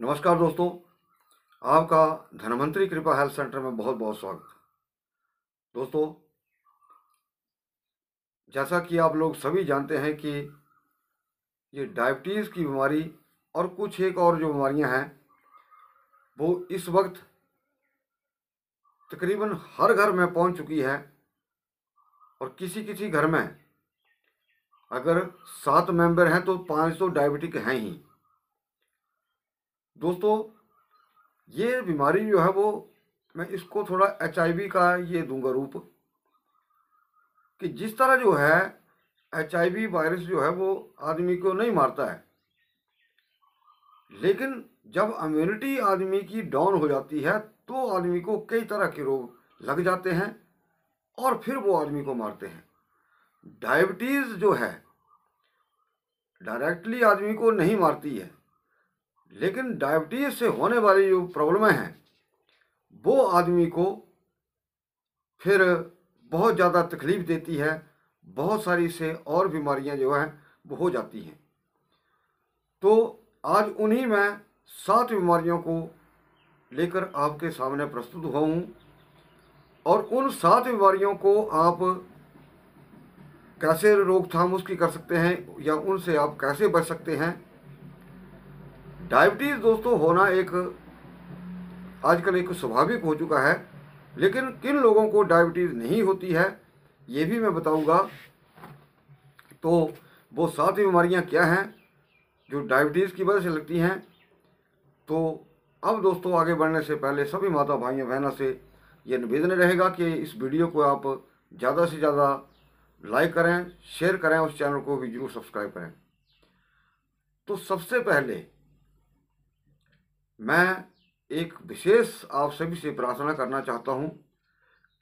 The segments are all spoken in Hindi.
नमस्कार दोस्तों आपका धनवंतरी कृपा हेल्थ सेंटर में बहुत बहुत स्वागत दोस्तों जैसा कि आप लोग सभी जानते हैं कि ये डायबिटीज़ की बीमारी और कुछ एक और जो बीमारियां हैं वो इस वक्त तकरीबन हर घर में पहुंच चुकी है और किसी किसी घर में अगर सात मेंबर हैं तो पांच तो डायबिटिक हैं ही दोस्तों ये बीमारी जो है वो मैं इसको थोड़ा एच का ये दूंगा रूप कि जिस तरह जो है एच वायरस जो है वो आदमी को नहीं मारता है लेकिन जब इम्यूनिटी आदमी की डाउन हो जाती है तो आदमी को कई तरह के रोग लग जाते हैं और फिर वो आदमी को मारते हैं डायबिटीज़ जो है डायरेक्टली आदमी को नहीं मारती है लेकिन डायबिटीज से होने वाली जो प्रॉब्लमें हैं वो आदमी को फिर बहुत ज़्यादा तकलीफ देती है बहुत सारी से और बीमारियां जो हैं वो हो जाती हैं तो आज उन्हीं में सात बीमारियों को लेकर आपके सामने प्रस्तुत हुआ हूँ और उन सात बीमारियों को आप कैसे रोकथाम उसकी कर सकते हैं या उनसे आप कैसे बच सकते हैं डायबिटीज़ दोस्तों होना एक आजकल एक स्वाभाविक हो चुका है लेकिन किन लोगों को डायबिटीज़ नहीं होती है ये भी मैं बताऊंगा तो वो सात बीमारियां क्या हैं जो डायबिटीज़ की वजह से लगती हैं तो अब दोस्तों आगे बढ़ने से पहले सभी माता भाइयों बहनों से ये निवेदन रहेगा कि इस वीडियो को आप ज़्यादा से ज़्यादा लाइक करें शेयर करें उस चैनल को भी जरूर सब्सक्राइब करें तो सबसे पहले मैं एक विशेष आप सभी से प्रार्थना करना चाहता हूँ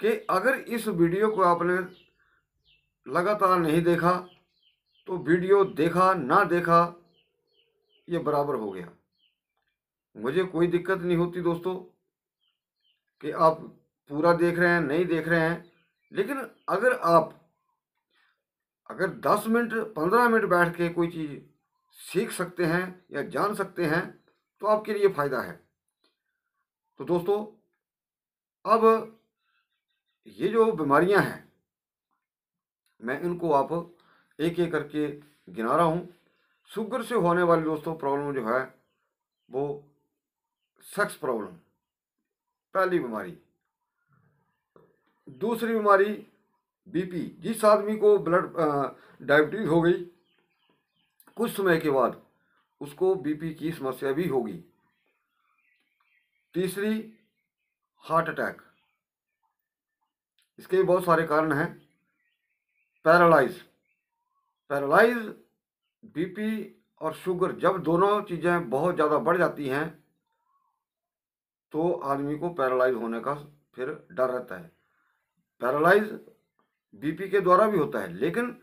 कि अगर इस वीडियो को आपने लगातार नहीं देखा तो वीडियो देखा ना देखा ये बराबर हो गया मुझे कोई दिक्कत नहीं होती दोस्तों कि आप पूरा देख रहे हैं नहीं देख रहे हैं लेकिन अगर आप अगर 10 मिनट 15 मिनट बैठ के कोई चीज़ सीख सकते हैं या जान सकते हैं तो आपके लिए फ़ायदा है तो दोस्तों अब ये जो बीमारियां हैं मैं इनको आप एक एक करके गिना रहा हूँ शुगर से होने वाली दोस्तों प्रॉब्लम जो है वो सेक्स प्रॉब्लम पहली बीमारी दूसरी बीमारी बीपी जिस आदमी को ब्लड डायबिटीज़ हो गई कुछ समय के बाद उसको बीपी की समस्या भी होगी तीसरी हार्ट अटैक इसके बहुत सारे कारण हैं पैरालाइज पैरालाइज बीपी और शुगर जब दोनों चीज़ें बहुत ज़्यादा बढ़ जाती हैं तो आदमी को पैरालाइज होने का फिर डर रहता है पैरालाइज बीपी के द्वारा भी होता है लेकिन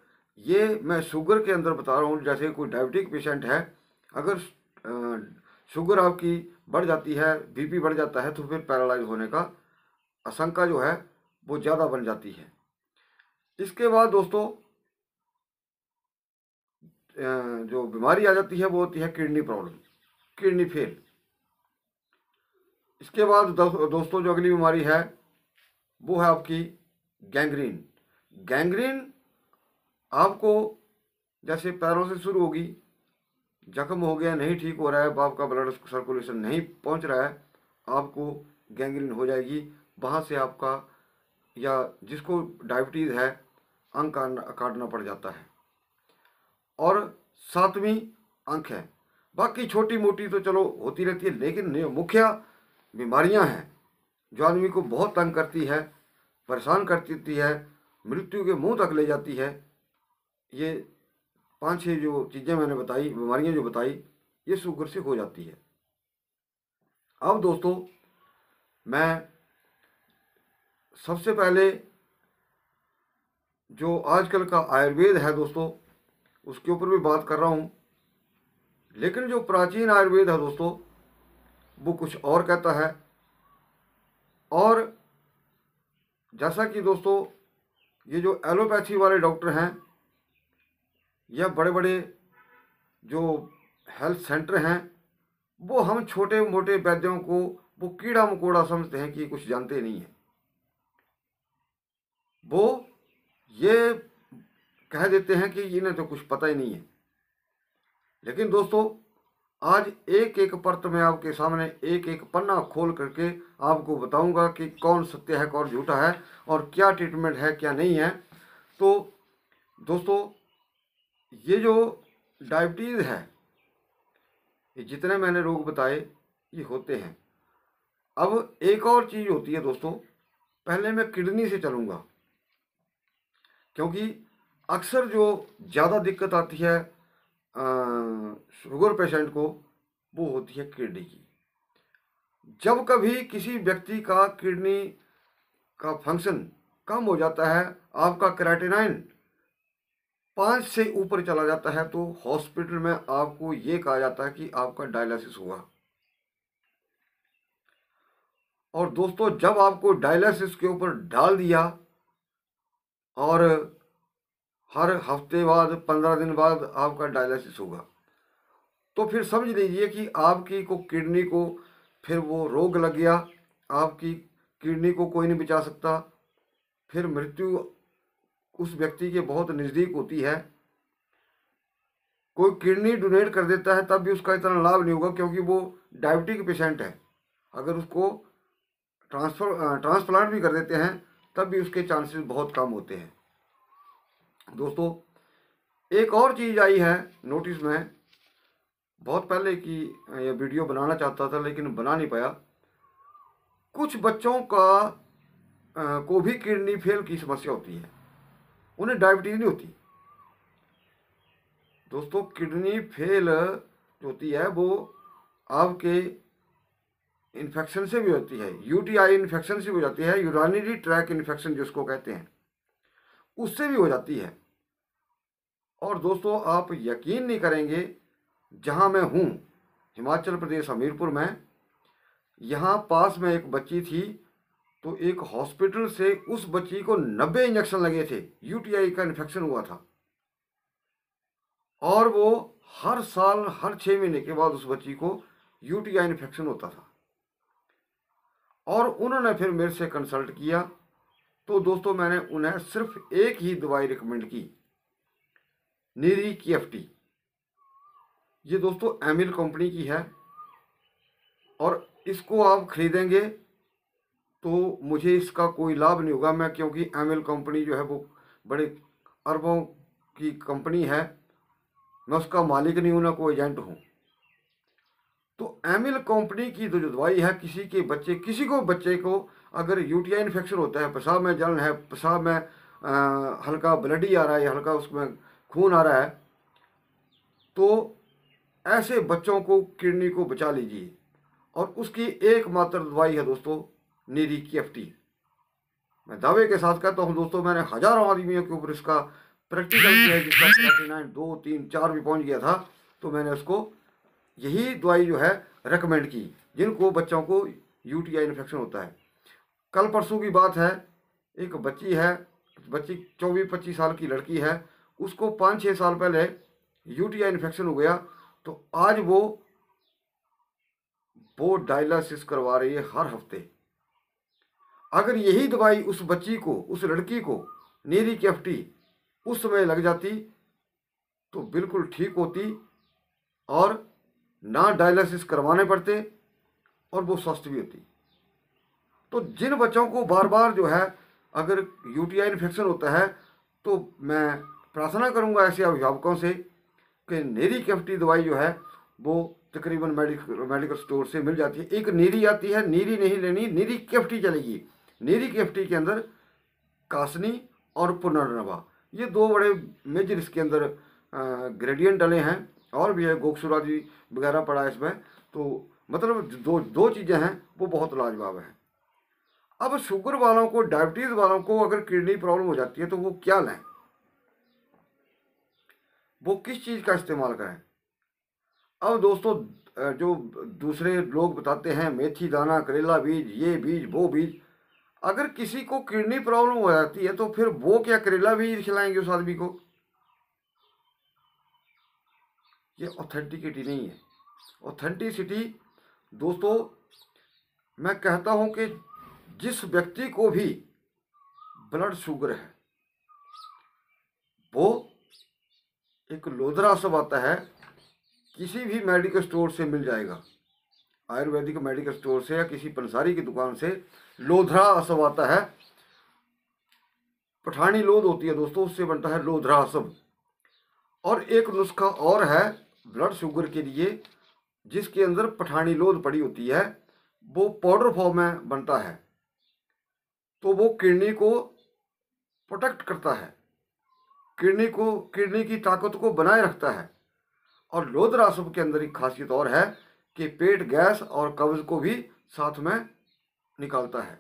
ये मैं शुगर के अंदर बता रहा हूँ जैसे कोई डायबिटिक पेशेंट है अगर शुगर आपकी बढ़ जाती है बीपी बढ़ जाता है तो फिर पैरालाइज होने का आशंका जो है वो ज़्यादा बन जाती है इसके बाद दोस्तों जो बीमारी आ जाती है वो होती है किडनी प्रॉब्लम किडनी फेल इसके बाद दोस्तों जो अगली बीमारी है वो है आपकी गैंग्रीन गैंग्रीन आपको जैसे पैरों से शुरू होगी जख्म हो गया नहीं ठीक हो रहा है बाप का ब्लड सर्कुलेशन नहीं पहुंच रहा है आपको गैंग्रीन हो जाएगी वहाँ से आपका या जिसको डायबिटीज़ है अंग काटना पड़ जाता है और सातवीं अंक है बाकी छोटी मोटी तो चलो होती रहती है लेकिन मुख्य बीमारियां हैं जो आदमी को बहुत तंग करती है परेशान करती है मृत्यु के मुंह तक ले जाती है ये पाँच छः जो चीज़ें मैंने बताई बीमारियाँ जो बताई ये शुगर से हो जाती है अब दोस्तों मैं सबसे पहले जो आजकल का आयुर्वेद है दोस्तों उसके ऊपर भी बात कर रहा हूँ लेकिन जो प्राचीन आयुर्वेद है दोस्तों वो कुछ और कहता है और जैसा कि दोस्तों ये जो एलोपैथी वाले डॉक्टर हैं या बड़े बड़े जो हेल्थ सेंटर हैं वो हम छोटे मोटे वैद्यों को वो कीड़ा मकोड़ा समझते हैं कि कुछ जानते नहीं हैं वो ये कह देते हैं कि इन्हें तो कुछ पता ही नहीं है लेकिन दोस्तों आज एक एक पर्त में आपके सामने एक एक पन्ना खोल करके आपको बताऊंगा कि कौन सत्य है कौन झूठा है और क्या ट्रीटमेंट है क्या नहीं है तो दोस्तों ये जो डायबिटीज़ है ये जितने मैंने रोग बताए ये होते हैं अब एक और चीज़ होती है दोस्तों पहले मैं किडनी से चलूँगा क्योंकि अक्सर जो ज़्यादा दिक्कत आती है शुगर पेशेंट को वो होती है किडनी की जब कभी किसी व्यक्ति का किडनी का फंक्शन कम हो जाता है आपका क्रैटेनाइन पाँच से ऊपर चला जाता है तो हॉस्पिटल में आपको ये कहा जाता है कि आपका डायलिसिस हुआ और दोस्तों जब आपको डायलिसिस के ऊपर डाल दिया और हर हफ्ते बाद पंद्रह दिन बाद आपका डायलिसिस होगा तो फिर समझ लीजिए कि आपकी को किडनी को फिर वो रोग लग गया आपकी किडनी को कोई नहीं बचा सकता फिर मृत्यु उस व्यक्ति के बहुत नज़दीक होती है कोई किडनी डोनेट कर देता है तब भी उसका इतना लाभ नहीं होगा क्योंकि वो डायबिटिक पेशेंट है अगर उसको ट्रांसफर ट्रांसप्लांट भी कर देते हैं तब भी उसके चांसेस बहुत कम होते हैं दोस्तों एक और चीज़ आई है नोटिस में बहुत पहले की यह वीडियो बनाना चाहता था लेकिन बना नहीं पाया कुछ बच्चों का आ, को भी किडनी फेल की समस्या होती है उन्हें डायबिटीज नहीं होती दोस्तों किडनी फेल जो होती है वो आपके इन्फेक्शन से भी होती है यूटीआई इन्फेक्शन से भी हो जाती है यूरानरी ट्रैक इन्फेक्शन जिसको कहते हैं उससे भी हो जाती है और दोस्तों आप यकीन नहीं करेंगे जहाँ मैं हूँ हिमाचल प्रदेश हमीरपुर में यहाँ पास में एक बच्ची थी तो एक हॉस्पिटल से उस बच्ची को नब्बे इंजेक्शन लगे थे यूटीआई का इन्फेक्शन हुआ था और वो हर साल हर छः महीने के बाद उस बच्ची को यूटीआई इन्फेक्शन होता था और उन्होंने फिर मेरे से कंसल्ट किया तो दोस्तों मैंने उन्हें सिर्फ एक ही दवाई रिकमेंड की नीरी की एफ टी ये दोस्तों एमिल कंपनी की है और इसको आप खरीदेंगे तो मुझे इसका कोई लाभ नहीं होगा मैं क्योंकि एम कंपनी जो है वो बड़े अरबों की कंपनी है मैं उसका मालिक नहीं हूँ ना कोई एजेंट हूँ तो एम कंपनी की जो दवाई है किसी के बच्चे किसी को बच्चे को अगर यूटीआई इन्फेक्शन होता है पेशाब में जलन है पेशाब में आ, हल्का ब्लडी आ रहा है हल्का उसमें खून आ रहा है तो ऐसे बच्चों को किडनी को बचा लीजिए और उसकी एकमात्र दवाई है दोस्तों नेरी की एफ मैं दावे के साथ कहता हूँ दोस्तों मैंने हजारों आदमियों के ऊपर इसका प्रैक्टिकल किया है जिसका थर्टी नाइन दो तीन चार भी पहुँच गया था तो मैंने उसको यही दवाई जो है रिकमेंड की जिनको बच्चों को यू टी इन्फेक्शन होता है कल परसों की बात है एक बच्ची है बच्ची चौबीस पच्चीस साल की लड़की है उसको पाँच छः साल पहले यू टी इन्फेक्शन हो गया तो आज वो वो डायलिसिस करवा रही है हर हफ्ते अगर यही दवाई उस बच्ची को उस लड़की को नीरी की उस समय लग जाती तो बिल्कुल ठीक होती और ना डायलिसिस करवाने पड़ते और वो स्वस्थ भी होती तो जिन बच्चों को बार बार जो है अगर यूटीआई इन्फेक्शन होता है तो मैं प्रार्थना करूंगा ऐसे अभिभावकों से कि नेरी कैफ्टी दवाई जो है वो तकरीबन मेडिकल मेडिकल स्टोर से मिल जाती है एक नीरी आती है नीरी नहीं लेनी नीरी कैफ्टी चलेगी नीरी केफ्टी के अंदर कासनी और पुनर्नवा ये दो बड़े मेजर इसके अंदर ग्रेडियंट डले हैं और भी है गोकसुरा जी वगैरह पड़ा है इसमें तो मतलब दो दो चीज़ें हैं वो बहुत लाजवाब हैं अब शुगर वालों को डायबिटीज़ वालों को अगर किडनी प्रॉब्लम हो जाती है तो वो क्या लें वो किस चीज़ का इस्तेमाल करें अब दोस्तों जो दूसरे लोग बताते हैं मेथी दाना करेला बीज ये बीज वो बीज अगर किसी को किडनी प्रॉब्लम हो जाती है तो फिर वो क्या करेला भी खिलाएंगे उस आदमी को ये ऑथेंटिकिटी नहीं है ऑथेंटिसिटी दोस्तों मैं कहता हूँ कि जिस व्यक्ति को भी ब्लड शुगर है वो एक लोधरा सब आता है किसी भी मेडिकल स्टोर से मिल जाएगा आयुर्वेदिक मेडिकल स्टोर से या किसी पंसारी की दुकान से लोधरा असब आता है पठानी लोध होती है दोस्तों उससे बनता है लोधरा असब और एक नुस्खा और है ब्लड शुगर के लिए जिसके अंदर पठानी लोध पड़ी होती है वो पाउडर फॉर्म में बनता है तो वो किडनी को प्रोटेक्ट करता है किडनी को किडनी की ताकत को बनाए रखता है और लोधरासुप के अंदर एक खासियत और है कि पेट गैस और कब्ज़ को भी साथ में निकालता है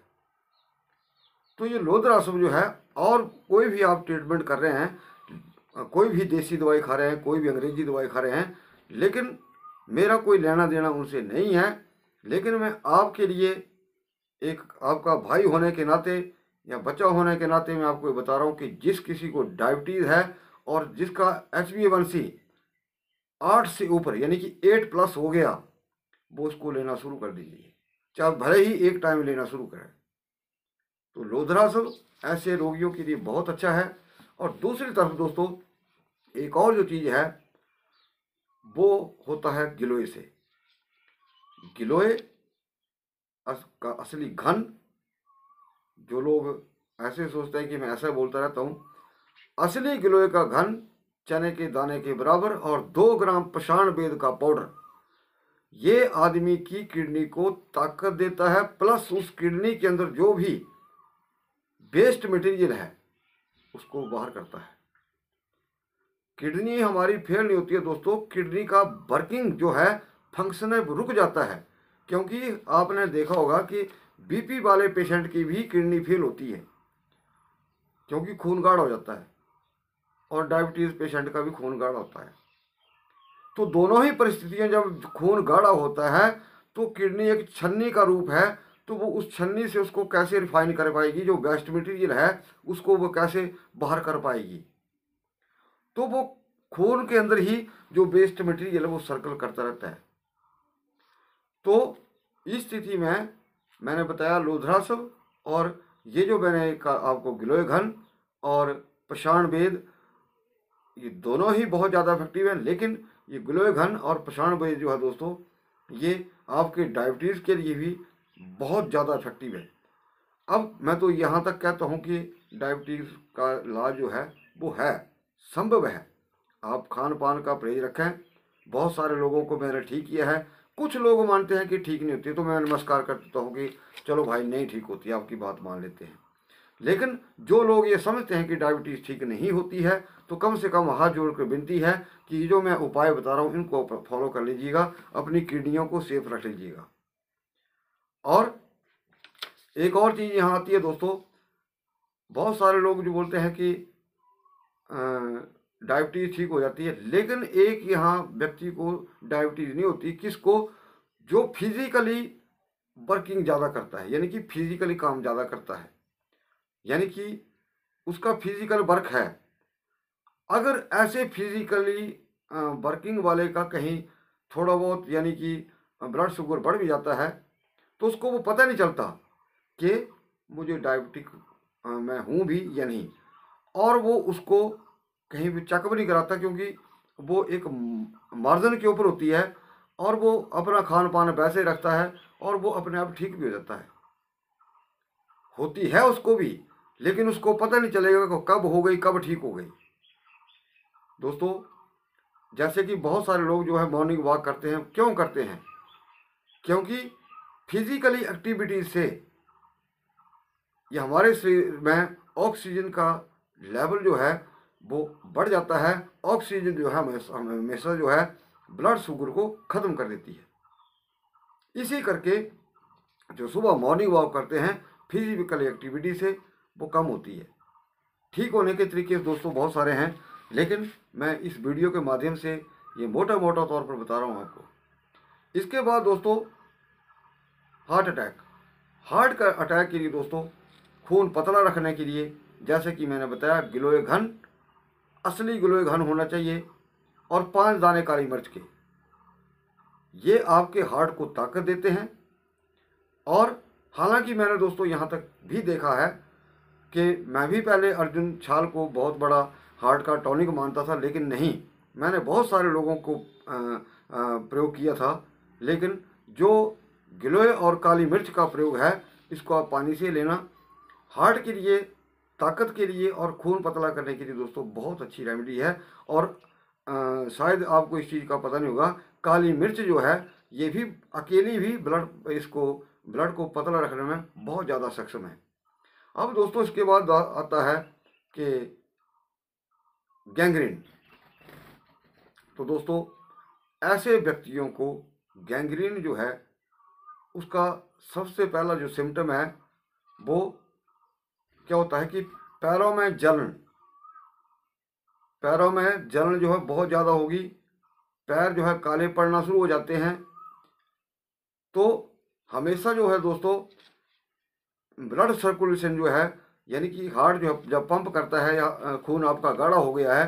तो ये लोधरासम जो है और कोई भी आप ट्रीटमेंट कर रहे हैं कोई भी देसी दवाई खा रहे हैं कोई भी अंग्रेजी दवाई खा रहे हैं लेकिन मेरा कोई लेना देना उनसे नहीं है लेकिन मैं आपके लिए एक आपका भाई होने के नाते या बच्चा होने के नाते मैं आपको बता रहा हूँ कि जिस किसी को डायबिटीज़ है और जिसका एच बी वन सी आठ से ऊपर यानी कि एट प्लस हो गया वो उसको लेना शुरू कर दीजिए चाहे भले ही एक टाइम लेना शुरू करें तो लोधरासन ऐसे रोगियों के लिए बहुत अच्छा है और दूसरी तरफ दोस्तों एक और जो चीज़ है वो होता है गिलोय से गिलोय का असली घन जो लोग ऐसे सोचते हैं कि मैं ऐसा बोलता रहता हूँ असली गिलोय का घन चने के दाने के बराबर और दो ग्राम पशाण बेद का पाउडर ये आदमी की किडनी को ताकत देता है प्लस उस किडनी के अंदर जो भी वेस्ट मटेरियल है उसको बाहर करता है किडनी हमारी फेल नहीं होती है दोस्तों किडनी का वर्किंग जो है फंक्शन रुक जाता है क्योंकि आपने देखा होगा कि बीपी वाले पेशेंट की भी किडनी फेल होती है क्योंकि खून गाढ़ हो जाता है और डायबिटीज़ पेशेंट का भी खून गाढ़ होता है तो दोनों ही परिस्थितियाँ जब खून गाढ़ा होता है तो किडनी एक छन्नी का रूप है तो वो उस छन्नी से उसको कैसे रिफाइन कर पाएगी जो वेस्ट मटीरियल है उसको वो कैसे बाहर कर पाएगी तो वो खून के अंदर ही जो वेस्ट मटीरियल है वो सर्कल करता रहता है तो इस स्थिति में मैंने बताया लोधरासव और ये जो मैंने कहा आपको गिलोय घन और पषाण वेद ये दोनों ही बहुत ज़्यादा इफेक्टिव हैं लेकिन ये ग्लोय घन और प्रसारण बय जो है दोस्तों ये आपके डायबिटीज़ के लिए भी बहुत ज़्यादा इफेक्टिव है अब मैं तो यहाँ तक कहता हूँ कि डायबिटीज़ का इलाज जो है वो है संभव है आप खान पान का परहेज रखें बहुत सारे लोगों को मैंने ठीक किया है कुछ लोग मानते हैं कि ठीक नहीं होती तो मैं नमस्कार कर देता हूँ कि चलो भाई नहीं ठीक होती आपकी बात मान लेते हैं लेकिन जो लोग ये समझते हैं कि डायबिटीज़ ठीक नहीं होती है तो कम से कम हाथ जोड़ कर विनती है कि जो मैं उपाय बता रहा हूँ इनको फॉलो कर लीजिएगा अपनी किडनियों को सेफ रख लीजिएगा और एक और चीज़ यहाँ आती है दोस्तों बहुत सारे लोग जो बोलते हैं कि डायबिटीज़ ठीक हो जाती है लेकिन एक यहाँ व्यक्ति को डायबिटीज़ नहीं होती किसको जो फिज़िकली वर्किंग ज़्यादा करता है यानी कि फिज़िकली काम ज़्यादा करता है यानी कि उसका फिजिकल वर्क है अगर ऐसे फिजिकली वर्किंग वाले का कहीं थोड़ा बहुत यानी कि ब्लड शुगर बढ़ भी जाता है तो उसको वो पता नहीं चलता कि मुझे डायबिटिक मैं हूँ भी या नहीं और वो उसको कहीं भी चेकअप नहीं कराता क्योंकि वो एक मार्जन के ऊपर होती है और वो अपना खान पान वैसे रखता है और वो अपने आप ठीक भी हो जाता है होती है उसको भी लेकिन उसको पता नहीं चलेगा कि कब हो गई कब ठीक हो गई दोस्तों जैसे कि बहुत सारे लोग जो है मॉर्निंग वॉक करते हैं क्यों करते हैं क्योंकि फिजिकली एक्टिविटी से ये हमारे शरीर में ऑक्सीजन का लेवल जो है वो बढ़ जाता है ऑक्सीजन जो है हमेशा जो है ब्लड शुगर को ख़त्म कर देती है इसी करके जो सुबह मॉर्निंग वॉक करते हैं फिजिकल एक्टिविटी से वो कम होती है ठीक होने के तरीके दोस्तों बहुत सारे हैं लेकिन मैं इस वीडियो के माध्यम से ये मोटा मोटा तौर पर बता रहा हूँ आपको इसके बाद दोस्तों हार्ट अटैक हार्ट का अटैक के लिए दोस्तों खून पतला रखने के लिए जैसे कि मैंने बताया गिलोय घन असली गिलोय घन होना चाहिए और पांच दाने काली मिर्च के ये आपके हार्ट को ताकत देते हैं और हालांकि मैंने दोस्तों यहाँ तक भी देखा है कि मैं भी पहले अर्जुन छाल को बहुत बड़ा हार्ट का टॉनिक मानता था लेकिन नहीं मैंने बहुत सारे लोगों को प्रयोग किया था लेकिन जो गिलोय और काली मिर्च का प्रयोग है इसको आप पानी से लेना हार्ट के लिए ताकत के लिए और खून पतला करने के लिए दोस्तों बहुत अच्छी रेमेडी है और आ, शायद आपको इस चीज़ का पता नहीं होगा काली मिर्च जो है ये भी अकेली भी ब्लड इसको ब्लड को पतला रखने में बहुत ज़्यादा सक्षम है अब दोस्तों इसके बाद आता है कि गैंग्रीन तो दोस्तों ऐसे व्यक्तियों को गैंग्रीन जो है उसका सबसे पहला जो सिम्टम है वो क्या होता है कि पैरों में जलन पैरों में जलन जो है बहुत ज़्यादा होगी पैर जो है काले पड़ना शुरू हो जाते हैं तो हमेशा जो है दोस्तों ब्लड सर्कुलेशन जो है यानी कि हार्ट जो जब पंप करता है या खून आपका गाढ़ा हो गया है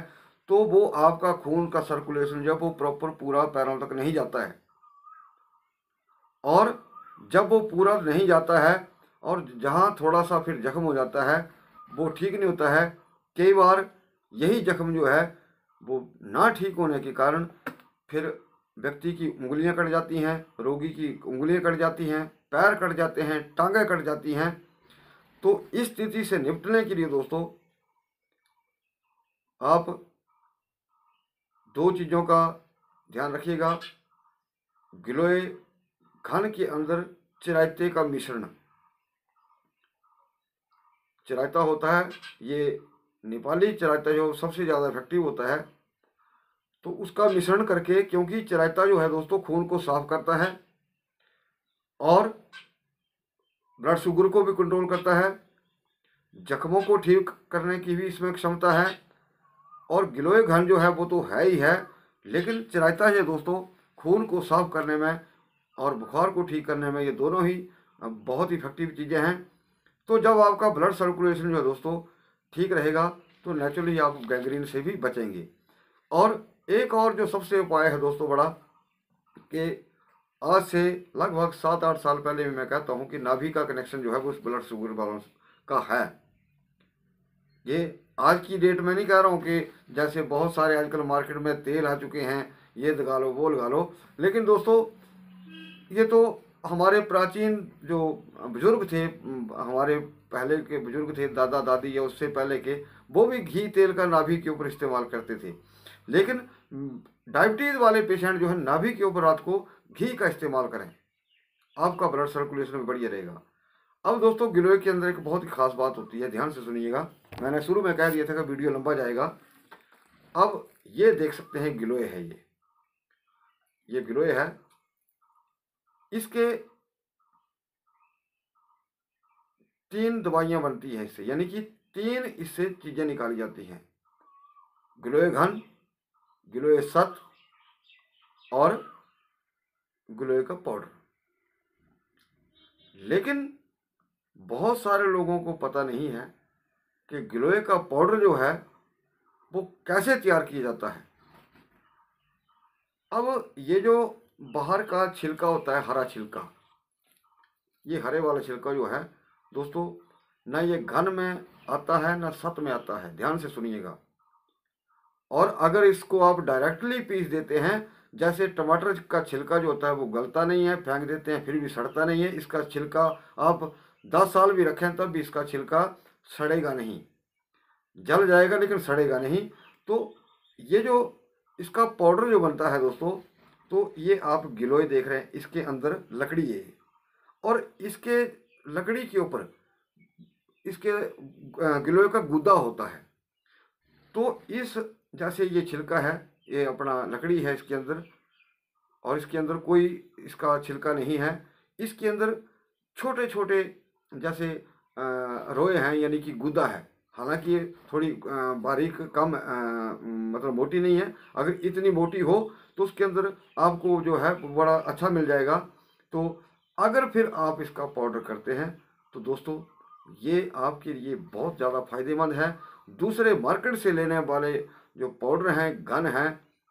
तो वो आपका खून का सर्कुलेशन जब वो प्रॉपर पूरा पैरों तक नहीं जाता है और जब वो पूरा नहीं जाता है और जहाँ थोड़ा सा फिर जख्म हो जाता है वो ठीक नहीं होता है कई बार यही जख्म जो है वो ना ठीक होने के कारण फिर व्यक्ति की उंगलियां कट जाती हैं रोगी की उंगलियां कट जाती हैं पैर कट जाते हैं टांगें कट जाती हैं तो इस स्थिति से निपटने के लिए दोस्तों आप दो चीज़ों का ध्यान रखिएगा गिलोय घन के अंदर चिरायते का मिश्रण चिरायता होता है ये नेपाली चिरायता जो सबसे ज़्यादा इफेक्टिव होता है तो उसका मिश्रण करके क्योंकि चिरायता जो है दोस्तों खून को साफ करता है और ब्लड शुगर को भी कंट्रोल करता है जख्मों को ठीक करने की भी इसमें क्षमता है और गिलोय घन जो है वो तो है ही है लेकिन चिरायता है दोस्तों खून को साफ करने में और बुखार को ठीक करने में ये दोनों ही बहुत इफेक्टिव चीज़ें हैं तो जब आपका ब्लड सर्कुलेशन जो है दोस्तों ठीक रहेगा तो नेचुरली आप गैंग्रीन से भी बचेंगे और एक और जो सबसे उपाय है दोस्तों बड़ा कि आज से लगभग सात आठ साल पहले भी मैं कहता हूँ कि नाभि का कनेक्शन जो है वो उस ब्लड शुगर बैलेंस का है ये आज की डेट में नहीं कह रहा हूँ कि जैसे बहुत सारे आजकल मार्केट में तेल आ चुके हैं ये लगा लो वो लगा लो लेकिन दोस्तों ये तो हमारे प्राचीन जो बुजुर्ग थे हमारे पहले के बुजुर्ग थे दादा दादी या उससे पहले के वो भी घी तेल का नाभि के ऊपर इस्तेमाल करते थे लेकिन डायबिटीज़ वाले पेशेंट जो है नाभि के ऊपर रात को घी का इस्तेमाल करें आपका ब्लड सर्कुलेशन भी बढ़िया रहेगा अब दोस्तों गिलोय के अंदर एक बहुत ही खास बात होती है ध्यान से सुनिएगा मैंने शुरू में कह दिया था कि वीडियो लंबा जाएगा अब ये देख सकते हैं गिलोय है ये ये गिलोय है इसके तीन दवाइयाँ बनती हैं इससे यानी कि तीन इससे चीज़ें निकाली जाती हैं गिलोय घन गिलोय सत और ग्लोए का पाउडर लेकिन बहुत सारे लोगों को पता नहीं है कि ग्लोए का पाउडर जो है वो कैसे तैयार किया जाता है अब ये जो बाहर का छिलका होता है हरा छिलका ये हरे वाला छिलका जो है दोस्तों ना ये घन में आता है ना सत में आता है ध्यान से सुनिएगा और अगर इसको आप डायरेक्टली पीस देते हैं जैसे टमाटर का छिलका जो होता है वो गलता नहीं है फेंक देते हैं फिर भी सड़ता नहीं है इसका छिलका आप दस साल भी रखें तब भी इसका छिलका सड़ेगा नहीं जल जाएगा लेकिन सड़ेगा नहीं तो ये जो इसका पाउडर जो बनता है दोस्तों तो ये आप गिलोय देख रहे हैं इसके अंदर लकड़ी है और इसके लकड़ी के ऊपर इसके गिलोय का गुदा होता है तो इस जैसे ये छिलका है ये अपना लकड़ी है इसके अंदर और इसके अंदर कोई इसका छिलका नहीं है इसके अंदर छोटे छोटे जैसे रोए हैं यानी कि गुदा है हालांकि ये थोड़ी बारीक कम मतलब मोटी नहीं है अगर इतनी मोटी हो तो उसके अंदर आपको जो है बड़ा अच्छा मिल जाएगा तो अगर फिर आप इसका पाउडर करते हैं तो दोस्तों ये आपके लिए बहुत ज़्यादा फायदेमंद है दूसरे मार्केट से लेने वाले जो पाउडर हैं घन हैं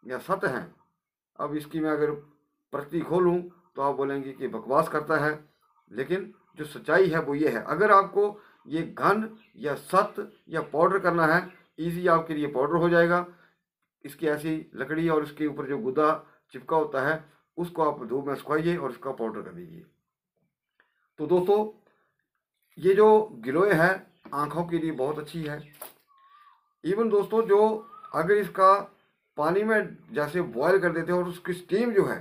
या सत हैं अब इसकी मैं अगर प्रति खोलूँ तो आप बोलेंगे कि बकवास करता है लेकिन जो सच्चाई है वो ये है अगर आपको ये घन या सत या पाउडर करना है इजी आपके लिए पाउडर हो जाएगा इसकी ऐसी लकड़ी और इसके ऊपर जो गुदा चिपका होता है उसको आप धूप में सुखाइए और इसका पाउडर कर दीजिए तो दोस्तों ये जो गिलोय है आँखों के लिए बहुत अच्छी है इवन दोस्तों जो अगर इसका पानी में जैसे बॉयल कर देते हैं और उसकी स्टीम जो है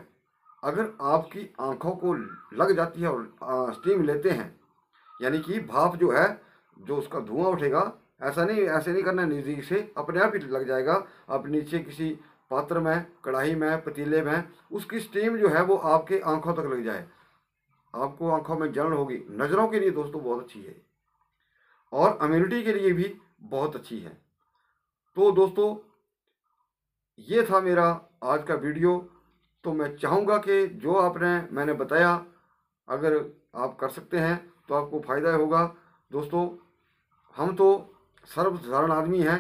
अगर आपकी आँखों को लग जाती है और आ, स्टीम लेते हैं यानी कि भाप जो है जो उसका धुआं उठेगा ऐसा नहीं ऐसे नहीं करना नज़दीक से अपने आप ही लग जाएगा आप नीचे किसी पात्र में कढ़ाई में पतीले में उसकी स्टीम जो है वो आपके आँखों तक लग जाए आपको आँखों में जलन होगी नज़रों के लिए दोस्तों बहुत अच्छी है और इम्यूनिटी के लिए भी बहुत अच्छी है तो दोस्तों ये था मेरा आज का वीडियो तो मैं चाहूँगा कि जो आपने मैंने बताया अगर आप कर सकते हैं तो आपको फ़ायदा होगा दोस्तों हम तो सर्वसाधारण आदमी हैं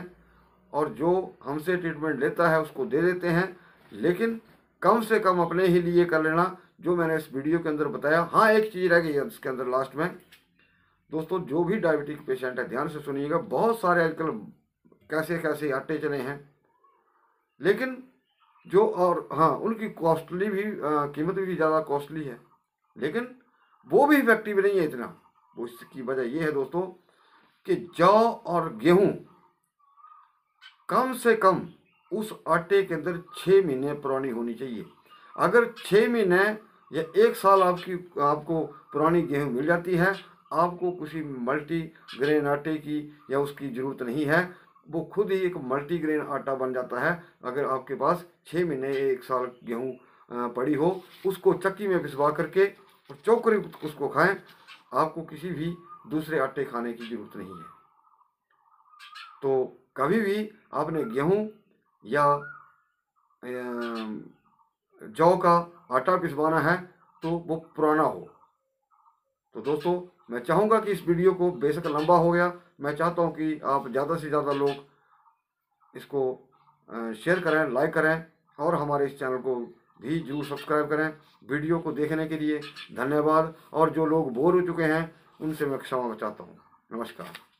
और जो हमसे ट्रीटमेंट लेता है उसको दे देते हैं लेकिन कम से कम अपने ही लिए कर लेना जो मैंने इस वीडियो के अंदर बताया हाँ एक चीज़ रह गई है इसके अंदर लास्ट में दोस्तों जो भी डायबिटिक पेशेंट है ध्यान से सुनिएगा बहुत सारे आजकल कैसे कैसे आटे चले हैं लेकिन जो और हाँ उनकी कॉस्टली भी आ, कीमत भी ज़्यादा कॉस्टली है लेकिन वो भी इफेक्टिव नहीं है इतना वो इसकी वजह यह है दोस्तों कि जौ और गेहूँ कम से कम उस आटे के अंदर छः महीने पुरानी होनी चाहिए अगर छः महीने या एक साल आपकी आपको पुरानी गेहूँ मिल जाती है आपको किसी मल्टी ग्रेन आटे की या उसकी ज़रूरत नहीं है वो खुद ही एक मल्टीग्रेन आटा बन जाता है अगर आपके पास छः महीने एक साल गेहूँ पड़ी हो उसको चक्की में पिसवा करके और चौकर उसको खाएं आपको किसी भी दूसरे आटे खाने की ज़रूरत नहीं है तो कभी भी आपने गेहूँ या जौ का आटा पिसवाना है तो वो पुराना हो तो दोस्तों मैं चाहूँगा कि इस वीडियो को बेशक लंबा हो गया मैं चाहता हूँ कि आप ज़्यादा से ज़्यादा लोग इसको शेयर करें लाइक करें और हमारे इस चैनल को भी जरूर सब्सक्राइब करें वीडियो को देखने के लिए धन्यवाद और जो लोग बोर हो चुके हैं उनसे मैं क्षमा चाहता हूँ नमस्कार